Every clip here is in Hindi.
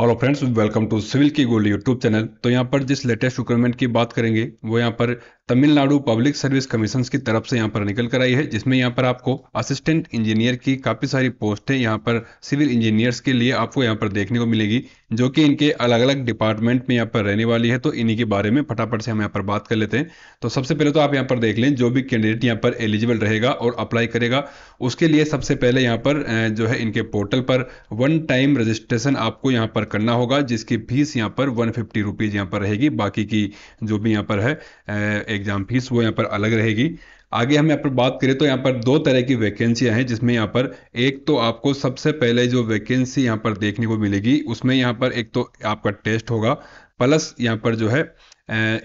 hello friends welcome to civil की गोल्ड यूट्यूब चैनल तो यहाँ पर जिस लेटेस्ट रिक्वायरमेंट की बात करेंगे वो यहाँ पर तमिलनाडु पब्लिक सर्विस कमीशन की तरफ से यहाँ पर निकल कर आई है जिसमें यहाँ पर आपको असिस्टेंट इंजीनियर की काफ़ी सारी पोस्ट है यहाँ पर सिविल इंजीनियर्स के लिए आपको यहाँ पर देखने को मिलेगी जो कि इनके अलग अलग डिपार्टमेंट में यहाँ पर रहने वाली है तो इन्हीं के बारे में फटाफट से हम यहाँ पर बात कर लेते हैं तो सबसे पहले तो आप यहाँ पर देख लें जो भी कैंडिडेट यहाँ पर एलिजिबल रहेगा और अप्लाई करेगा उसके लिए सबसे पहले यहाँ पर जो है इनके पोर्टल पर वन टाइम रजिस्ट्रेशन आपको यहाँ पर करना होगा जिसकी फीस यहाँ पर वन फिफ्टी रुपीज़ यहाँ पर रहेगी बाकी की जो भी यहाँ पर है एग्जाम फीस वो यहाँ पर अलग रहेगी आगे हम यहाँ पर बात करें तो यहाँ पर दो तरह की वैकेंसियाँ हैं जिसमें यहाँ पर एक तो आपको सबसे पहले जो वैकेंसी यहाँ पर देखने को मिलेगी उसमें यहाँ पर एक तो आपका टेस्ट होगा प्लस यहाँ पर जो है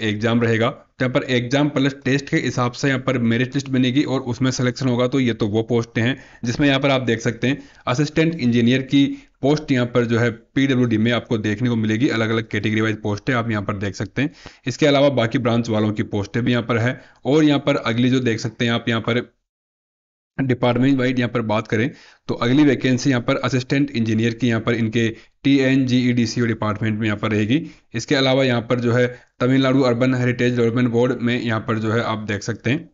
एग्जाम रहेगा तो यहाँ पर एग्जाम प्लस टेस्ट के हिसाब से यहाँ पर मेरिट लिस्ट बनेगी और उसमें सिलेक्शन होगा तो ये तो वो पोस्ट हैं जिसमें यहाँ पर आप देख सकते हैं असिस्टेंट इंजीनियर की पोस्ट यहाँ पर जो है पीडब्ल्यू में आपको देखने को मिलेगी अलग अलग कैटेगरी वाइज पोस्टें आप यहाँ पर देख सकते हैं इसके अलावा बाकी ब्रांच वालों की पोस्टें भी यहाँ पर है और यहाँ पर अगली जो देख सकते हैं आप यहाँ पर डिपार्टमेंट वाइड यहाँ पर बात करें तो अगली वैकेंसी यहाँ पर असिस्टेंट इंजीनियर की यहाँ पर इनके T N G E D C department में यहाँ पर रहेगी इसके अलावा यहाँ पर जो है Tamil Nadu urban heritage development board में यहाँ पर जो है आप देख सकते हैं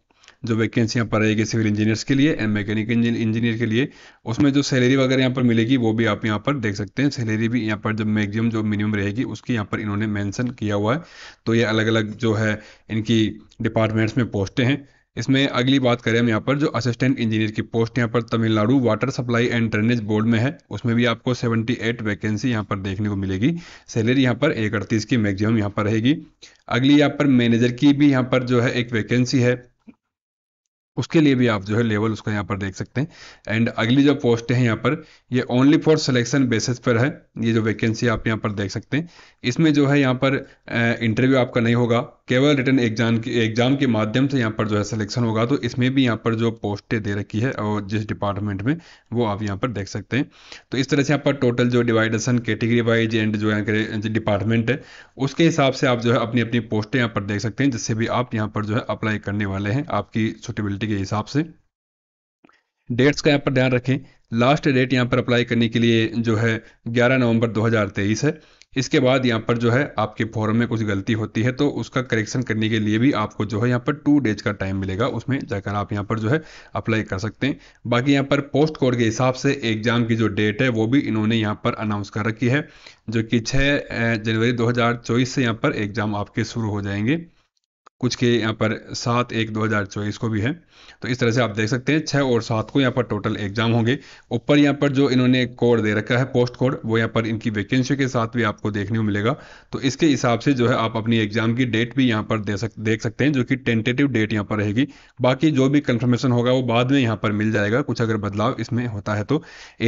जो वैकेंसियाँ पर रहेगी सिविल इंजीनियर्स के लिए एंड मैकेनिक इंजीनियर के लिए उसमें जो सैलरी वगैरह यहाँ पर मिलेगी वो भी आप यहाँ पर देख सकते हैं सैलरी भी यहाँ पर जब मैगजिम जो मिनिमम रहेगी उसकी यहाँ पर इन्होंने मैंसन किया हुआ है तो ये अलग अलग जो है इनकी डिपार्टमेंट्स में पोस्टें हैं इसमें अगली बात करें हम यहाँ पर जो असिस्टेंट इंजीनियर की पोस्ट यहाँ पर Tamil Nadu water supply and drainage board में है उसमें भी आपको 78 वैकेंसी यहाँ पर देखने को मिलेगी सैलरी यहाँ पर एक अड़तीस की मैक्सिमम यहाँ पर रहेगी अगली यहाँ पर मैनेजर की भी यहाँ पर जो है एक वैकेंसी है उसके लिए भी आप जो है लेवल उसका यहाँ पर देख सकते हैं एंड अगली जो पोस्ट है यहाँ पर ये ओनली फॉर सिलेक्शन बेसिस पर है ये जो वैकेंसी आप यहाँ पर देख सकते हैं इसमें जो है यहाँ पर इंटरव्यू आपका नहीं होगा केवल रिटर्न एग्जाम के एग्जाम के माध्यम से यहाँ पर जो है सिलेक्शन होगा तो इसमें भी यहाँ पर जो पोस्टें दे रखी है और जिस डिपार्टमेंट में वो आप यहाँ पर देख सकते हैं तो इस तरह से यहाँ पर टोटल जो डिवाइडेशन कैटेगरी वाइज एंड जो यहाँ के डिपार्टमेंट है उसके हिसाब से आप जो है अपनी अपनी पोस्टें यहाँ पर देख सकते हैं जिससे भी आप यहाँ पर जो है अप्लाई करने वाले हैं आपकी सुटेबिलिटी के हिसाब से डेट्स का यहाँ पर ध्यान रखें लास्ट डेट यहाँ पर अप्लाई करने के लिए जो है 11 नवंबर 2023 है इसके बाद यहाँ पर जो है आपके फॉर्म में कुछ गलती होती है तो उसका करेक्शन करने के लिए भी आपको जो है यहाँ पर टू डेज का टाइम मिलेगा उसमें जाकर आप यहाँ पर जो है अप्लाई कर सकते हैं बाकी यहाँ पर पोस्ट कोड के हिसाब से एग्जाम की जो डेट है वो भी इन्होंने यहाँ पर अनाउंस कर रखी है जो कि छः जनवरी दो से यहाँ पर एग्जाम आपके शुरू हो जाएंगे कुछ के यहाँ पर सात एक दो हज़ार चौबीस को भी है तो इस तरह से आप देख सकते हैं छः और सात को यहाँ पर टोटल एग्जाम होंगे ऊपर यहाँ पर जो इन्होंने कोड दे रखा है पोस्ट कोड वो यहाँ पर इनकी वैकेंसी के साथ भी आपको देखने को मिलेगा तो इसके हिसाब से जो है आप अपनी एग्जाम की डेट भी यहाँ पर दे सक देख सकते हैं जो कि टेंटेटिव डेट यहाँ पर रहेगी बाकी जो भी कन्फर्मेशन होगा वो बाद में यहाँ पर मिल जाएगा कुछ अगर बदलाव इसमें होता है तो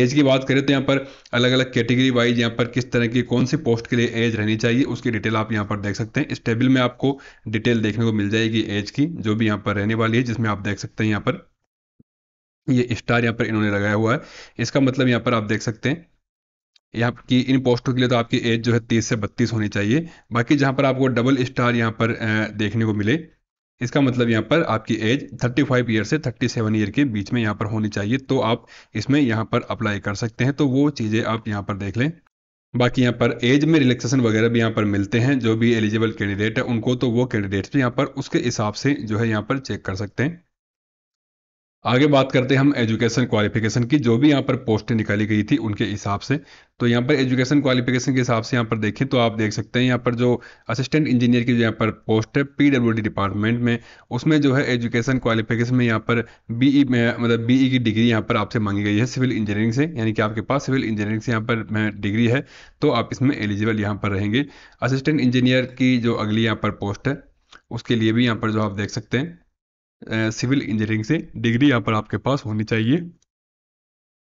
एज की बात करें तो यहाँ पर अलग अलग कैटेगरी वाइज यहाँ पर किस तरह की कौन सी पोस्ट के लिए एज रहनी चाहिए उसकी डिटेल आप यहाँ पर देख सकते हैं इस टेबल में आपको डिटेल देख देखने को मिल जाएगी एज की जो भी यहाँ पर रहने वाली है जिसमें आप देख सकते हैं यहाँ पर ये स्टार यहाँ पर इन्होंने लगाया हुआ है इसका मतलब यहाँ पर आप देख सकते हैं यहाँ की इन पोस्टों के लिए तो आपकी एज जो है तीस से बत्तीस होनी चाहिए बाकी जहाँ पर आपको डबल स्टार यहाँ पर देखने को मिले इसका मतलब यहाँ पर आपकी एज 35 ईयर से 37 ईयर के बीच में यहाँ पर होनी चाहिए तो आप इसमें यहाँ पर अप्लाई कर सकते हैं तो वो चीज़ें आप यहाँ पर देख लें बाकी यहाँ पर एज में रिलैक्सेशन वगैरह भी यहाँ पर मिलते हैं जो भी एलिजिबल कैंडिडेट है उनको तो वो कैंडिडेट्स भी यहाँ पर उसके हिसाब से जो है यहाँ पर चेक कर सकते हैं आगे बात करते हैं हम एजुकेशन क्वालिफिकेशन की जो भी यहाँ पर पोस्टें निकाली गई थी उनके हिसाब से तो यहाँ पर एजुकेशन क्वालिफिकेशन के हिसाब से यहाँ पर देखें तो आप देख सकते हैं यहाँ पर जो असिस्टेंट इंजीनियर की जो यहाँ पर पोस्ट है डी डिपार्टमेंट में उसमें जो है एजुकेशन क्वालिफिकेशन में यहाँ पर बी में मतलब ई की डिग्री यहाँ पर आपसे मांगी गई है सिविल इंजीनियरिंग से यानी कि आपके पास सिविल इंजीनियरिंग से यहाँ पर डिग्री है तो आप इसमें एलिजिबल यहाँ पर रहेंगे असिस्टेंट इंजीनियर की जो अगली यहाँ पर पोस्ट है उसके लिए भी यहाँ पर जो आप देख सकते हैं सिविल इंजीनियरिंग से डिग्री यहाँ पर आपके पास होनी चाहिए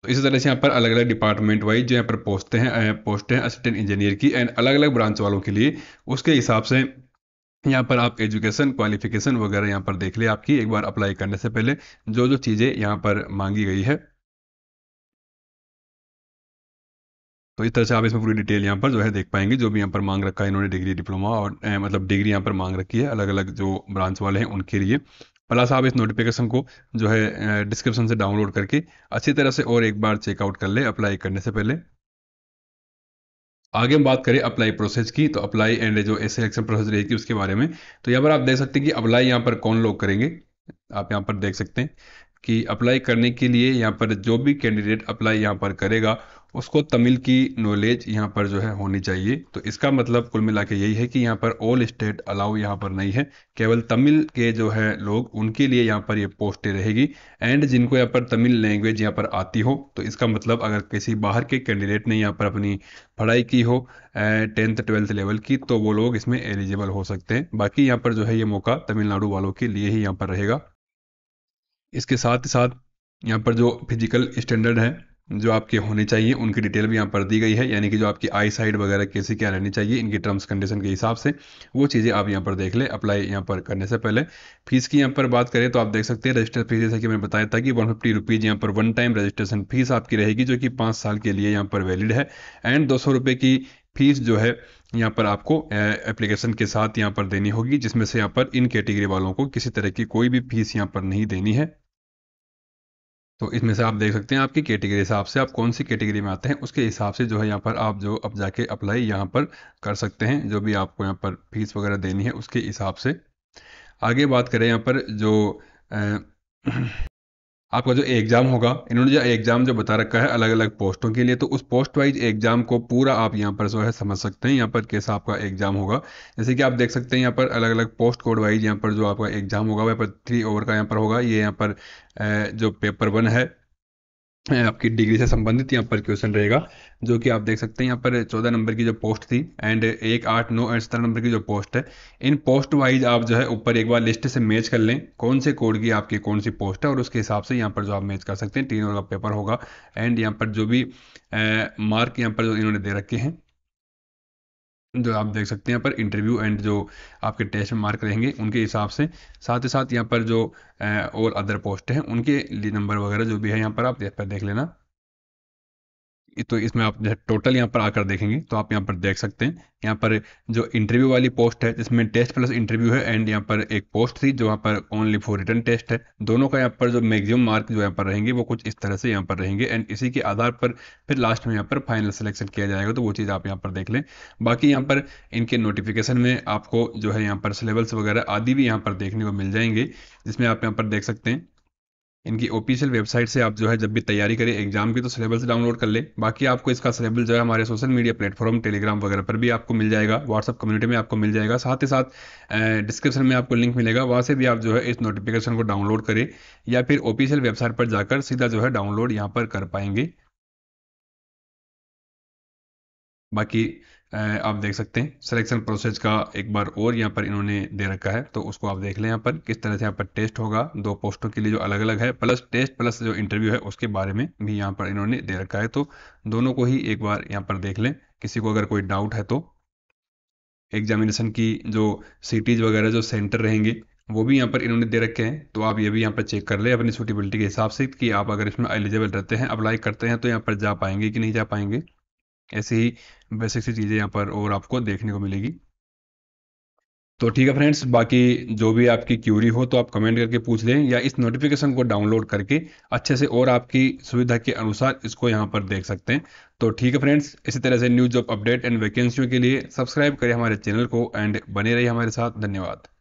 तो इसी तरह से यहाँ पर अलग अलग डिपार्टमेंट वाइज जो यहाँ पर पोस्टें हैं पोस्ट हैं असिस्टेंट इंजीनियर की एंड अलग अलग ब्रांच वालों के लिए उसके हिसाब से यहाँ पर आप एजुकेशन क्वालिफिकेशन वगैरह यहाँ पर देख ले आपकी एक बार अप्लाई करने से पहले जो जो चीज़ें यहाँ पर मांगी गई है तो इस तरह से आप इसमें पूरी डिटेल यहाँ पर जो है देख पाएंगे जो भी यहाँ पर मांग रखा है इन्होंने डिग्री डिप्लोमा और ए, मतलब डिग्री यहाँ पर मांग रखी है अलग अलग जो ब्रांच वाले हैं उनके लिए प्लस आप इस नोटिफिकेशन को जो है डिस्क्रिप्शन से डाउनलोड करके अच्छी तरह से और एक बार चेकआउट कर ले अप्लाई करने से पहले आगे हम बात करें अप्लाई प्रोसेस की तो अप्लाई एंड जो सिलेक्शन प्रोसेस रहेगी उसके बारे में तो यहाँ पर आप देख सकते हैं कि अप्लाई यहाँ पर कौन लोग करेंगे आप यहाँ पर देख सकते हैं की अप्लाई करने के लिए यहाँ पर जो भी कैंडिडेट अप्लाई यहाँ पर करेगा उसको तमिल की नॉलेज यहाँ पर जो है होनी चाहिए तो इसका मतलब कुल मिला के यही है कि यहाँ पर ऑल स्टेट अलाउ यहाँ पर नहीं है केवल तमिल के जो है लोग उनके लिए यहाँ पर ये यह पोस्टें रहेगी एंड जिनको यहाँ पर तमिल लैंग्वेज यहाँ पर आती हो तो इसका मतलब अगर किसी बाहर के कैंडिडेट ने यहाँ पर अपनी पढ़ाई की हो टेंथ ट्वेल्थ लेवल की तो वो लोग इसमें एलिजिबल हो सकते हैं बाकी यहाँ पर जो है ये मौका तमिलनाडु वालों के लिए ही यहाँ पर रहेगा इसके साथ ही साथ यहाँ पर जो फिजिकल स्टैंडर्ड है जो आपके होने चाहिए उनकी डिटेल भी यहाँ पर दी गई है यानी कि जो आपकी आई साइड वगैरह कैसी क्या रहनी चाहिए इनकी टर्म्स कंडीशन के हिसाब से वो चीज़ें आप यहाँ पर देख लें अप्लाई यहाँ पर करने से पहले फीस की यहाँ पर बात करें तो आप देख सकते हैं रजिस्टर फीस जैसा कि मैंने बताया था कि वन फिफ्टी रुपीज़ यहाँ पर वन टाइम रजिस्ट्रेशन फीस आपकी रहेगी जो कि पाँच साल के लिए यहाँ पर वैलिड है एंड दो सौ रुपये की फीस जो है यहाँ पर आपको एप्लीकेशन के साथ यहाँ पर देनी होगी जिसमें से यहाँ पर इन कैटेगरी वालों को किसी तरह की कोई भी फीस यहाँ पर नहीं देनी है तो इसमें से आप देख सकते हैं आपकी कैटेगरी हिसाब से आप कौन सी कैटेगरी में आते हैं उसके हिसाब से जो है यहाँ पर आप जो अब जाके अप्लाई यहाँ पर कर सकते हैं जो भी आपको यहाँ पर फीस वगैरह देनी है उसके हिसाब से आगे बात करें यहाँ पर जो आपका जो एग्ज़ाम होगा इन्होंने जो एग्ज़ाम जो बता रखा है अलग अलग पोस्टों के लिए तो उस पोस्ट वाइज एग्ज़ाम को पूरा आप यहाँ पर जो है समझ सकते हैं यहाँ पर कैसा आपका एग्ज़ाम होगा जैसे कि आप देख सकते हैं यहाँ पर अलग अलग पोस्ट कोड वाइज यहाँ पर जो आपका एग्ज़ाम होगा वह पर थ्री ओवर का यहाँ पर होगा ये यहाँ पर जो पेपर वन है आपकी डिग्री से संबंधित यहाँ पर क्वेश्चन रहेगा जो कि आप देख सकते हैं यहाँ पर चौदह नंबर की जो पोस्ट थी एंड एक आठ नौ एंड सत्रह नंबर की जो पोस्ट है इन पोस्ट वाइज आप जो है ऊपर एक बार लिस्ट से मैच कर लें कौन से कोड की आपकी कौन सी पोस्ट है और उसके हिसाब से यहाँ पर जो आप मैच कर सकते हैं तीन और का पेपर होगा एंड यहाँ पर जो भी मार्क यहाँ पर जो इन्होंने दे रखे हैं जो आप देख सकते हैं यहाँ पर इंटरव्यू एंड जो आपके टेस्ट में मार्क रहेंगे उनके हिसाब से साथ ही साथ यहाँ पर जो और अदर पोस्ट हैं उनके लिए नंबर वगैरह जो भी है यहाँ पर आप देख पर देख लेना तो इसमें आप जैसे टोटल यहाँ पर आकर देखेंगे तो आप यहाँ पर देख सकते हैं यहाँ पर जो इंटरव्यू वाली पोस्ट है जिसमें टेस्ट प्लस इंटरव्यू है एंड यहाँ पर एक पोस्ट थी जो यहाँ पर ओनली फॉर रिटर्न टेस्ट है दोनों का यहाँ पर जो मैक्सिमम मार्क जो यहाँ पर रहेंगे वो कुछ इस तरह से यहाँ पर रहेंगे एंड इसी के आधार पर फिर लास्ट में यहाँ पर फाइनल सिलेक्शन किया जाएगा तो वो चीज़ आप यहाँ पर देख लें बाकी यहाँ पर इनके नोटिफिकेशन में आपको जो है यहाँ पर सिलेबस वगैरह आदि भी यहाँ पर देखने को मिल जाएंगे जिसमें आप यहाँ पर देख सकते हैं इनकी ऑफिशियल वेबसाइट से आप जो है जब भी तैयारी करें एग्जाम की तो सिलेबस डाउनलोड कर लें बाकी आपको इसका सिलेबस जो है हमारे सोशल मीडिया प्लेटफॉर्म टेलीग्राम वगैरह पर भी आपको मिल जाएगा व्हाट्सअप कम्युनिटी में आपको मिल जाएगा साथ ही साथ डिस्क्रिप्शन में आपको लिंक मिलेगा वहाँ से भी आप जो है इस नोटिफिकेशन को डाउनलोड करें या फिर ऑफिशियल वेबसाइट पर जाकर सीधा जो है डाउनलोड यहाँ पर कर पाएंगे बाकी आप देख सकते हैं सिलेक्शन प्रोसेस का एक बार और यहाँ पर इन्होंने दे रखा है तो उसको आप देख लें यहाँ पर किस तरह से यहाँ पर टेस्ट होगा दो पोस्टों के लिए जो अलग अलग है प्लस टेस्ट प्लस जो इंटरव्यू है उसके बारे में भी यहाँ पर इन्होंने दे रखा है तो दोनों को ही एक बार यहाँ पर देख लें किसी को अगर कोई डाउट है तो एग्जामिनेशन की जो सिटीज़ वगैरह जो सेंटर रहेंगे वो भी यहाँ पर इन्होंने दे रखे हैं तो आप ये भी यहाँ पर चेक कर ले अपनी सूटेबिलिटी के हिसाब से कि आप अगर इसमें एलिजिबल रहते हैं अप्लाई करते हैं तो यहाँ पर जा पाएंगे कि नहीं जा पाएंगे ऐसे ही बेसिक सी चीज़ें यहाँ पर और आपको देखने को मिलेगी तो ठीक है फ्रेंड्स बाकी जो भी आपकी क्यूरी हो तो आप कमेंट करके पूछ लें या इस नोटिफिकेशन को डाउनलोड करके अच्छे से और आपकी सुविधा के अनुसार इसको यहाँ पर देख सकते हैं तो ठीक है फ्रेंड्स इसी तरह से न्यूज जॉब अपडेट एंड वैकेंसियों के लिए सब्सक्राइब करें हमारे चैनल को एंड बने रहिए हमारे साथ धन्यवाद